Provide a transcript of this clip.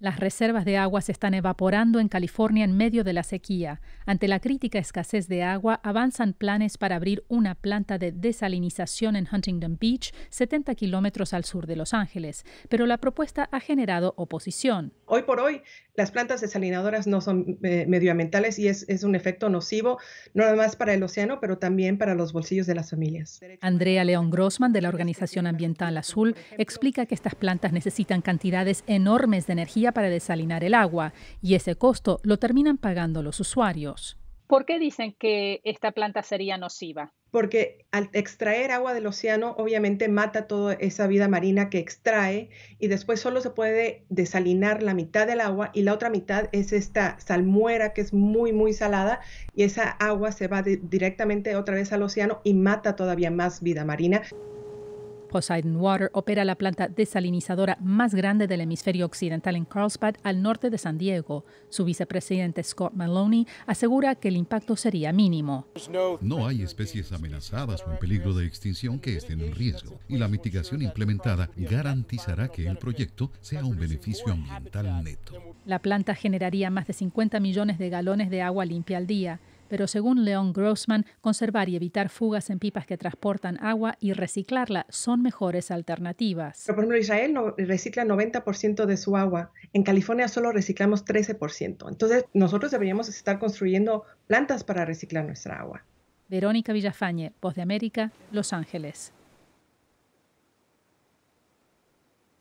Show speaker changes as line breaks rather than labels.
Las reservas de agua se están evaporando en California en medio de la sequía. Ante la crítica escasez de agua, avanzan planes para abrir una planta de desalinización en Huntington Beach, 70 kilómetros al sur de Los Ángeles, pero la propuesta ha generado oposición.
Hoy por hoy, las plantas desalinadoras no son eh, medioambientales y es, es, un efecto nocivo, no nada más para el océano, pero también para los bolsillos de las familias.
Andrea León Grossman, de la Organización Ambiental Azul, explica que estas plantas necesitan cantidades enormes de energía para desalinar el agua y ese costo lo terminan pagando los usuarios. ¿Por qué dicen que esta planta sería nociva? porque al
extraer agua del océano obviamente mata toda esa vida marina que extrae y después solo se puede desalinar la mitad del agua y la otra mitad es esta salmuera que es muy muy salada y esa agua se va directamente otra vez al océano y mata todavía
más vida marina. Poseidon Water opera la planta desalinizadora más grande del hemisferio occidental en Carlsbad, al norte de San Diego. Su vicepresidente Scott Maloney asegura que el impacto sería mínimo.
No hay especies amenazadas o en peligro de extinción que estén en riesgo y la mitigación implementada garantizará que el proyecto sea un beneficio ambiental neto.
La planta generaría más de 50 millones de galones de agua limpia al día pero según Leon Grossman, conservar y evitar fugas en pipas que transportan agua y reciclarla son mejores alternativas.
por ejemplo, Israel recicla 90% de su agua. En California solo reciclamos 13%. Entonces, nosotros deberíamos estar construyendo plantas para reciclar nuestra agua.
Verónica Villafañe, Voz de América, Los Ángeles.